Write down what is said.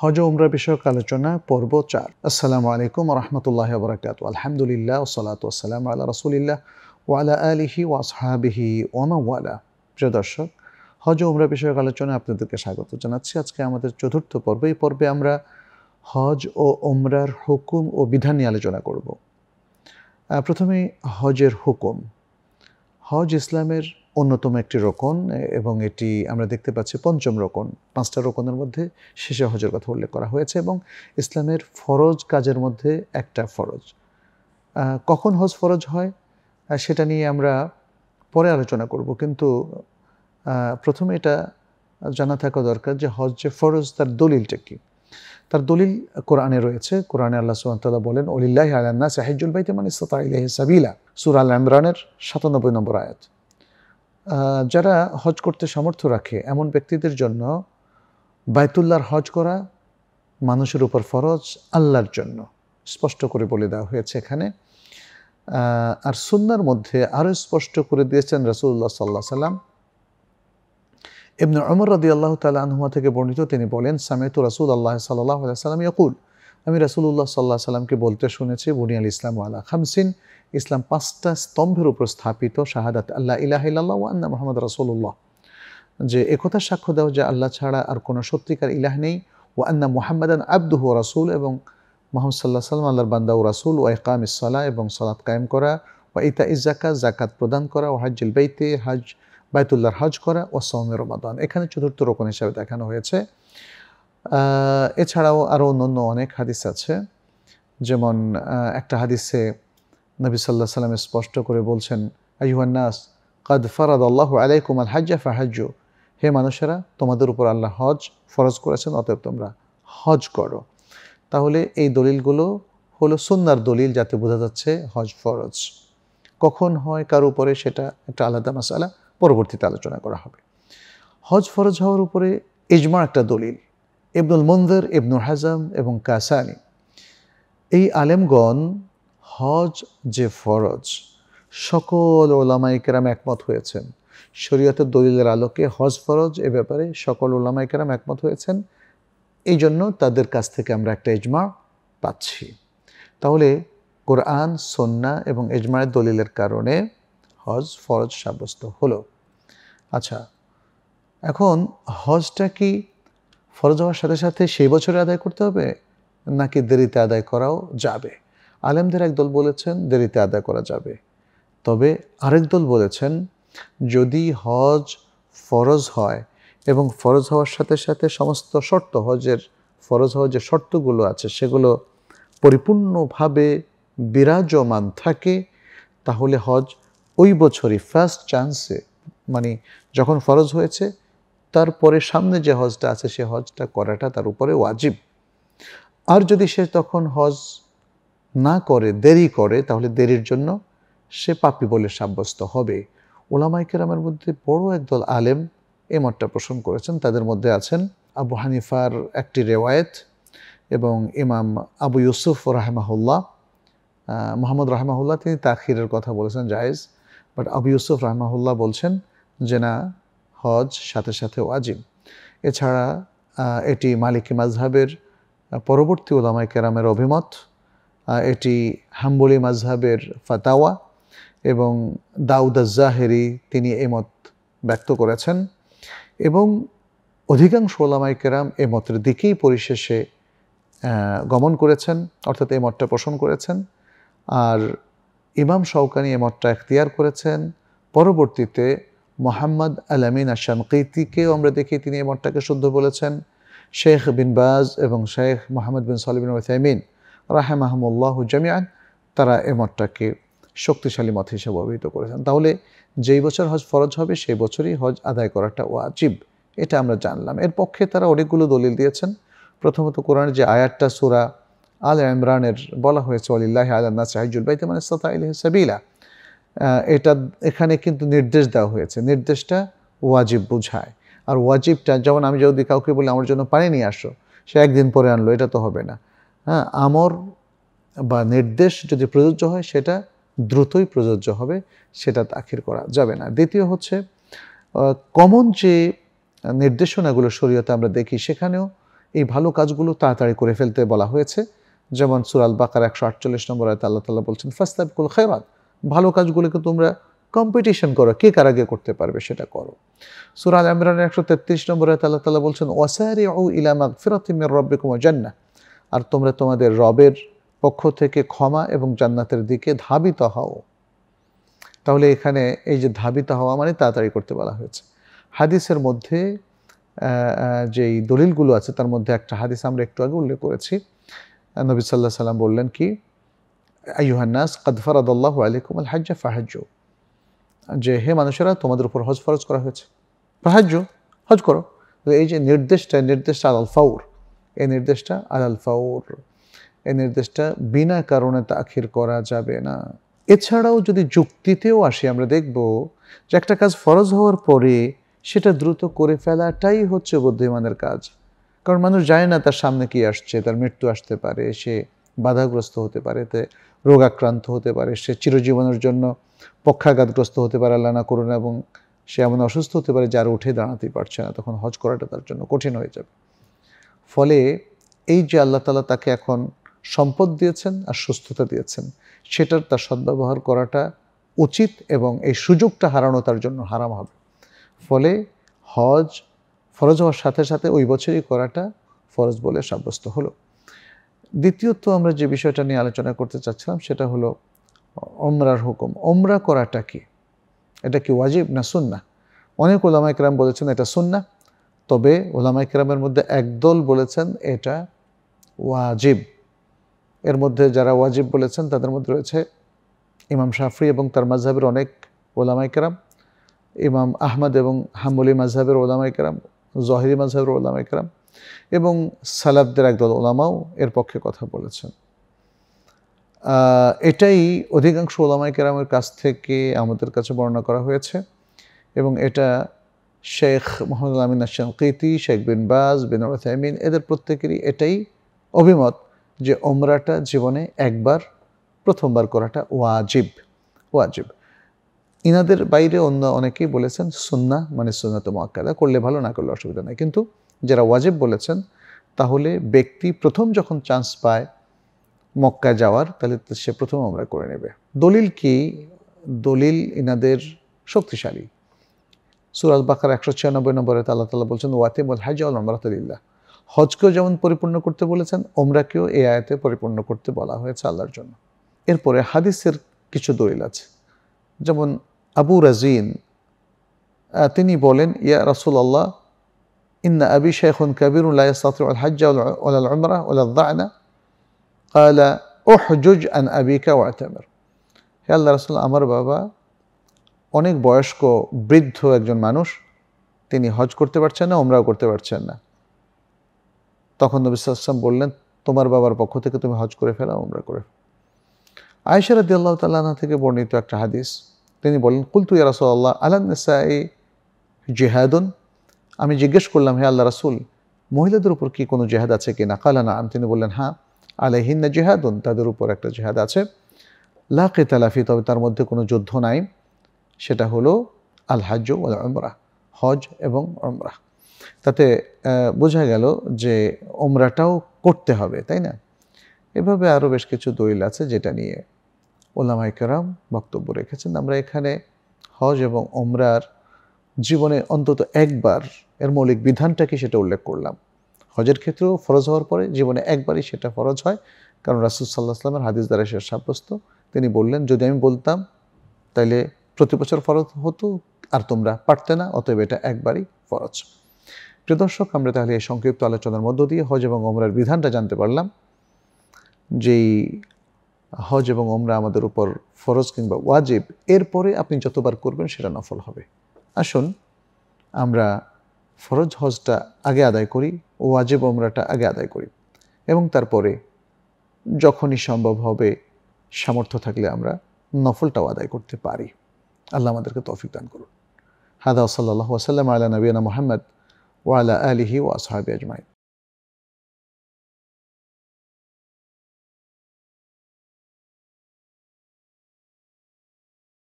হজ উমরা বিষয়ক আলোচনা পর্ব চার আসসালামু আলাইকুম রহমতুল্লাহ বরকাত আলহামদুলিল্লাহ সালাত আসসালাম আল্লাহ রসুলিল্লাহ ওয়ালা আলিহি ওয়াসহাবিহি ওমাওয়ালা প্রিয় দর্শক হজ উমরা বিষয়ক আলোচনা আপনাদেরকে স্বাগত জানাচ্ছি আজকে আমাদের চতুর্থ পর্ব এই পর্বে আমরা হজ ও ওমরার হুকুম ও বিধান নিয়ে আলোচনা করব প্রথমে হজের হুকুম হজ ইসলামের অন্যতম একটি রোকন এবং এটি আমরা দেখতে পাচ্ছি পঞ্চম রোকন পাঁচটা রোকনের মধ্যে শেষে হজের কথা উল্লেখ করা হয়েছে এবং ইসলামের ফরজ কাজের মধ্যে একটা ফরজ কখন হজ ফরজ হয় সেটা নিয়ে আমরা পরে আলোচনা করব কিন্তু প্রথমে এটা জানা থাকা দরকার যে হজ যে ফরজ তার দলিলটা কি তার দলিল কোরআনে রয়েছে কোরআনে আল্লাহ সুহামতাল্লাহ বলেন অলিল্লাহ আলান্না সাহেজুল বাইতে মানে সতা ইলাহি সাবিলা সুর আল ইমরানের সাতানব্বই নম্বর আয়াত যারা হজ করতে সামর্থ্য রাখে এমন ব্যক্তিদের জন্য বায়তুল্লার হজ করা মানুষের উপর ফরজ আল্লাহর জন্য স্পষ্ট করে বলে দেওয়া হয়েছে এখানে আর সুন্নার মধ্যে আরও স্পষ্ট করে দিয়েছেন রসুল্লাহ সাল্লাহ সাল্লাম ইবন অমর রদি আল্লাহ তালহুমা থেকে বর্ণিত তিনি বলেন সামেত রসুল আল্লাহ সাল্লাহ সাল্লাম ইয়কুল আমি রসুল্লাহ সাল্লাহ সাল্লামকে বলতে শুনেছি বুনিয়াল ইসলাম আলা খামসিন ইসলাম পাঁচটা স্তম্ভের উপর স্থাপিত শাহাদাত আল্লাহ ইলাহ ও আন্না মোহাম্মদ রসুল্লাহ যে একথা সাক্ষ্য দাও যে আল্লাহ ছাড়া আর কোনো সত্যিকার ইলাহ নেই ও আন্না মোহাম্মদান আব্দুহ রাসুল এবং মোহাম্মদ সাল্লাহ সাল্লাম আল্লাহর বান্দা ও রাসুল ও একাম ইসালা এবং সালাত কায়েম করা ও ইতা ইজাকা জাকাত প্রদান করা ও হাজিল বেইতে হাজ বায়তুল্লাহর হজ করা ও সৌমের রমাদান এখানে চতুর্থ রোকন হিসাবে দেখানো হয়েছে এছাড়াও আরও অন্য অন্য অনেক হাদিস আছে যেমন একটা হাদিসে নবী সাল্লাহ সাল্লামে স্পষ্ট করে বলছেন আইহান্নাস কাদ ফারাদ আল্লাহ আলাইকুম আল হাজ্জা ফাহাজ্য হে মানুষেরা তোমাদের উপর আল্লাহ হজ ফরজ করেছেন অতএব তোমরা হজ করো তাহলে এই দলিলগুলো হলো সুন্নার দলিল যাতে বোঝা যাচ্ছে হজ ফরজ কখন হয় কার উপরে সেটা একটা আলাদা মশালা পরবর্তীতে আলোচনা করা হবে হজ ফরজ হওয়ার উপরে ইজমা একটা দলিল ইবনুল মন্দির ইবনুল হাজাম এবং কাসানি এই আলেমগণ হজ যে ফরজ সকল ওলামা ইকরাম একমত হয়েছেন শরীয়তের দলিলের আলোকে হজ ফরজ এ ব্যাপারে সকল ওলামা ইকরাম একমত হয়েছেন এই জন্য তাদের কাছ থেকে আমরা একটা এজমা পাচ্ছি তাহলে কোরআন সন্না এবং এজমায়ের দলিলের কারণে হজ ফরজ সাব্যস্ত হলো আচ্ছা এখন হজটা কি ফরজ হওয়ার সাথে সাথে সেই বছরে আদায় করতে হবে নাকি দেরিতে আদায় করাও যাবে আলেমদের একদল বলেছেন দেরিতে আদায় করা যাবে তবে আরেক দল বলেছেন যদি হজ ফরজ হয় এবং ফরজ হওয়ার সাথে সাথে সমস্ত শর্ত হজের ফরজ হওয়ার যে শর্তগুলো আছে সেগুলো পরিপূর্ণভাবে বিরাজমান থাকে তাহলে হজ ওই বছরই ফার্স্ট চান্সে মানে যখন ফরজ হয়েছে তারপরে সামনে যে হজটা আছে সে হজটা করাটা তার উপরে ওয়াজিব আর যদি সে তখন হজ না করে দেরি করে তাহলে দেরির জন্য সে পাপি বলে সাব্যস্ত হবে ওলামাইকেরামের মধ্যে বড় একদল আলেম এ মতটা পোষণ করেছেন তাদের মধ্যে আছেন আবু হানিফার একটি রেওয়ায়েত এবং ইমাম আবু ইউসুফ রাহমাহুল্লাহ মোহাম্মদ রাহমাহুল্লাহ তিনি তাখিরের কথা বলেছেন জায়েজ বাট আবু ইউসুফ রাহমাহুল্লাহ বলছেন যে না হজ সাথে সাথে ওয়াজিম এছাড়া এটি মালিক মাজহাবের পরবর্তী ওলামাই কেরামের অভিমত এটি হাম্বলি মাজহাবের ফাতাওয়া এবং দাউদ জাহেরি তিনি এমত ব্যক্ত করেছেন এবং অধিকাংশ ওলামাইকেরাম এ মতের দিকেই পরিশেষে গমন করেছেন অর্থাৎ এ মতটা পোষণ করেছেন আর ইমাম শৌকানি এ মতটা এখতিয়ার করেছেন পরবর্তীতে মোহাম্মদ আলামিন কৃতিকেও আমরা দেখি তিনি এ মতটাকে শুদ্ধ বলেছেন শেখ বিন বাজ এবং শেখ মোহাম্মদ বিন সালিবিন ওসাইমিন রাহেমাহমুল্লাহ জামিয়ান তারা এ মতটাকে শক্তিশালী মত হিসেবে অভিহিত করেছেন তাহলে যেই বছর হজ ফরজ হবে সেই বছরই হজ আদায় করাটা ওয়াজিব এটা আমরা জানলাম এর পক্ষে তারা অনেকগুলো দলিল দিয়েছেন প্রথমত কোরআনের যে আয়াতটা সুরা আল ইমরানের বলা হয়েছে অলিল্লাহ আল্লাহ সাহিজুল বাইতে মানে সতা ইলাহ সাবিলা এটা এখানে কিন্তু নির্দেশ দেওয়া হয়েছে নির্দেশটা ওয়াজিব বুঝায় আর ওয়াজিবটা যেমন আমি যদি কাউকে বলি আমার জন্য পানি নিয়ে আসো সে একদিন পরে আনলো এটা তো হবে না হ্যাঁ আমর বা নির্দেশ যদি প্রযোজ্য হয় সেটা দ্রুতই প্রযোজ্য হবে সেটা দাখিল করা যাবে না দ্বিতীয় হচ্ছে কমন যে নির্দেশনাগুলো শরীয়তে আমরা দেখি সেখানেও এই ভালো কাজগুলো তাড়াতাড়ি করে ফেলতে বলা হয়েছে যেমন সুরাল বাকার একশো আটচল্লিশ নম্বর আয়তে আল্লাহ তাল্লাহ বলছেন ফাস্তাবিকুল খেয়াল ভালো কাজগুলোকে তোমরা কম্পিটিশন করো কে কার আগে করতে পারবে সেটা করো সুরাল ইমরানের একশো তেত্রিশ নম্বর আয়তে আল্লাহ তাল্লাহ বলছেন ওয়াসারি ও ইলামাক ফিরাতিমের রব্বে কুমার জান্না আর তোমরা তোমাদের রবের পক্ষ থেকে ক্ষমা এবং জান্নাতের দিকে ধাবিত হও তাহলে এখানে এই যে ধাবিত হওয়া মানে তাড়াতাড়ি করতে বলা হয়েছে হাদিসের মধ্যে যেই দলিলগুলো আছে তার মধ্যে একটা হাদিস আমরা একটু আগে উল্লেখ করেছি নবী সাল্লাহ সাল্লাম বললেন কি আইহান্নাস কদফারাদাল্লাহ আলিকুম আল হাজ্জা ফাহাজ্য যে হে মানুষেরা তোমাদের উপর হজ ফরজ করা হয়েছে ফাহাজ্য হজ করো এই যে নির্দেশটা নির্দেশটা আল ফাউর এ নির্দেশটা আল ফাউর এ নির্দেশটা বিনা কারণে তাখির করা যাবে না এছাড়াও যদি যুক্তিতেও আসি আমরা দেখব যে একটা কাজ ফরজ হওয়ার পরে সেটা দ্রুত করে ফেলাটাই হচ্ছে বুদ্ধিমানের কাজ কারণ মানুষ জানে না তার সামনে কি আসছে তার মৃত্যু আসতে পারে সে বাধাগ্রস্ত হতে পারে তে রোগাক্রান্ত হতে পারে সে চিরজীবনের জন্য পক্ষাঘাতগ্রস্ত হতে পারে আল্লাহ না করুন এবং সে এমন অসুস্থ হতে পারে যার উঠে দাঁড়াতেই পারছে না তখন হজ করাটা তার জন্য কঠিন হয়ে যাবে ফলে এই যে আল্লাহ তালা তাকে এখন সম্পদ দিয়েছেন আর সুস্থতা দিয়েছেন সেটার তার সদ্ব্যবহার করাটা উচিত এবং এই সুযোগটা হারানো তার জন্য হারাম হবে ফলে হজ ফরজ হওয়ার সাথে সাথে ওই বছরই করাটা ফরজ বলে সাব্যস্ত হলো দ্বিতীয়ত আমরা যে বিষয়টা নিয়ে আলোচনা করতে চাচ্ছিলাম সেটা হলো ওমরার হুকুম ওমরা করাটা কি এটা কি ওয়াজিব না সুন্না অনেক ওলামা একরাম বলেছেন এটা সুন্না তবে ওলামা ইকরামের মধ্যে একদল বলেছেন এটা ওয়াজিব এর মধ্যে যারা ওয়াজিব বলেছেন তাদের মধ্যে রয়েছে ইমাম শাফরি এবং তার মাঝহাবের অনেক ওলামা ইকরাম ইমাম আহমদ এবং হামলি মাঝহাবের ওলামা ইকরাম জহিরি মাঝহাবের ওলামা ইকরাম এবং সালাবদের একদল ওলামাও এর পক্ষে কথা বলেছেন এটাই অধিকাংশ ওলামাই কেরামের কাছ থেকে আমাদের কাছে বর্ণনা করা হয়েছে এবং এটা শেখ মোহাম্মদ আমিন শানকিতি শেখ বিন বাজ বিন আমিন এদের প্রত্যেকেরই এটাই অভিমত যে ওমরাটা জীবনে একবার প্রথমবার করাটা ওয়াজিব ওয়াজিব ইনাদের বাইরে অন্য অনেকেই বলেছেন সুন্না মানে তো মোয়াক্কাদা করলে ভালো না করলে অসুবিধা নেই কিন্তু যারা ওয়াজিব বলেছেন তাহলে ব্যক্তি প্রথম যখন চান্স পায় মক্কা যাওয়ার তাহলে সে প্রথম আমরা করে নেবে দলিল কি দলিল ইনাদের শক্তিশালী সুরাজ বাকার একশো ছিয়ানব্বই নম্বরে আল্লাহ তালা বলছেন ওয়াতিমুল হাজ আল আমরাতুলিল্লাহ হজকেও যেমন পরিপূর্ণ করতে বলেছেন ওমরাকেও এই আয়াতে পরিপূর্ণ করতে বলা হয়েছে আল্লাহর জন্য এরপরে হাদিসের কিছু দলিল আছে যেমন আবু রাজিন তিনি বলেন ইয়া আল্লাহ ইন্না আবি শেখন কাবির সাতরুল হাজ্জা ওলাল আন আবিকা আল্লাহ রাসুল আমার বাবা অনেক বয়স্ক বৃদ্ধ একজন মানুষ তিনি হজ করতে পারছেন না ওমরাও করতে পারছেন না তখন নবী সাল্লাম বললেন তোমার বাবার পক্ষ থেকে তুমি হজ করে ফেলাও ওমরা করে আয়সা দিয়াল্লাহ আল্লাহ তাল্লাহ থেকে বর্ণিত একটা হাদিস তিনি বললেন কুলতু ইয়া আল্লাহ আলান্নসাই জেহাদুন আমি জিজ্ঞেস করলাম হে আল্লাহ রাসুল মহিলাদের উপর কি কোনো জেহাদ আছে কি না কালা না তিনি বললেন হ্যাঁ আলাইহিন্না জেহাদুন তাদের উপর একটা জেহাদ আছে লাকে তালাফি তবে তার মধ্যে কোনো যুদ্ধ নাই সেটা হলো আল হাজ ওয়াল ওমরা হজ এবং ওমরা তাতে বোঝা গেল যে ওমরাটাও করতে হবে তাই না এভাবে আরও বেশ কিছু দলিল আছে যেটা নিয়ে ওলামাইকারাম বক্তব্য রেখেছেন আমরা এখানে হজ এবং ওমরার জীবনে অন্তত একবার এর মৌলিক বিধানটাকে সেটা উল্লেখ করলাম হজের ক্ষেত্রেও ফরজ হওয়ার পরে জীবনে একবারই সেটা ফরজ হয় কারণ রাসুল সাল্লাহ আসলামের হাদিস দ্বারা সে সাব্যস্ত তিনি বললেন যদি আমি বলতাম তাইলে প্রতি বছর ফরজ হতো আর তোমরা পারতে না অতএব এটা একবারই ফরজ প্রিয় দর্শক আমরা তাহলে এই সংক্ষিপ্ত আলোচনার মধ্য দিয়ে হজ এবং ওমরার বিধানটা জানতে পারলাম যেই হজ এবং ওমরা আমাদের উপর ফরজ কিংবা ওয়াজিব এরপরে আপনি যতবার করবেন সেটা নফল হবে আসুন আমরা ফরজ হজটা আগে আদায় করি ওয়াজিব ওমরাটা আগে আদায় করি এবং তারপরে যখনই সম্ভব হবে সামর্থ্য থাকলে আমরা নফলটাও আদায় করতে পারি আল্লাহ আমাদেরকে তৌফিক দান করুন হাদা সাল্লাহ সাল্লাম আলা নবীনা মোহাম্মদ ওয়ালা আলিহি ওয়াসহাবি আজমাইন